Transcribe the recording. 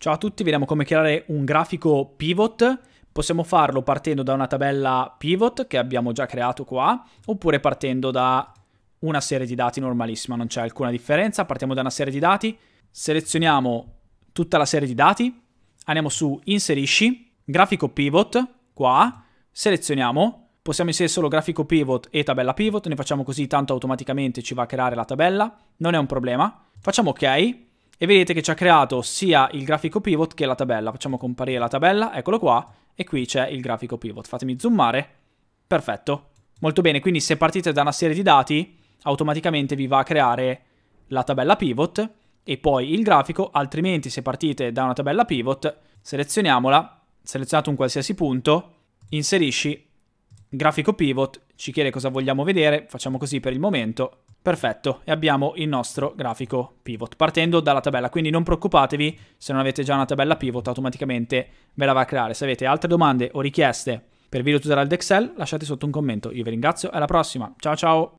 Ciao a tutti, vediamo come creare un grafico pivot. Possiamo farlo partendo da una tabella pivot che abbiamo già creato qua, oppure partendo da una serie di dati normalissima, non c'è alcuna differenza. Partiamo da una serie di dati, selezioniamo tutta la serie di dati, andiamo su inserisci, grafico pivot, qua, selezioniamo, possiamo inserire solo grafico pivot e tabella pivot, ne facciamo così tanto automaticamente ci va a creare la tabella, non è un problema. Facciamo ok, e vedete che ci ha creato sia il grafico pivot che la tabella. Facciamo comparire la tabella, eccolo qua, e qui c'è il grafico pivot. Fatemi zoomare, perfetto. Molto bene, quindi se partite da una serie di dati, automaticamente vi va a creare la tabella pivot e poi il grafico, altrimenti se partite da una tabella pivot, selezioniamola, selezionate un qualsiasi punto, inserisci grafico pivot, ci chiede cosa vogliamo vedere, facciamo così per il momento, Perfetto, e abbiamo il nostro grafico pivot, partendo dalla tabella, quindi non preoccupatevi, se non avete già una tabella pivot automaticamente ve la va a creare. Se avete altre domande o richieste per video tutorial d'Excel lasciate sotto un commento, io vi ringrazio, alla prossima, ciao ciao!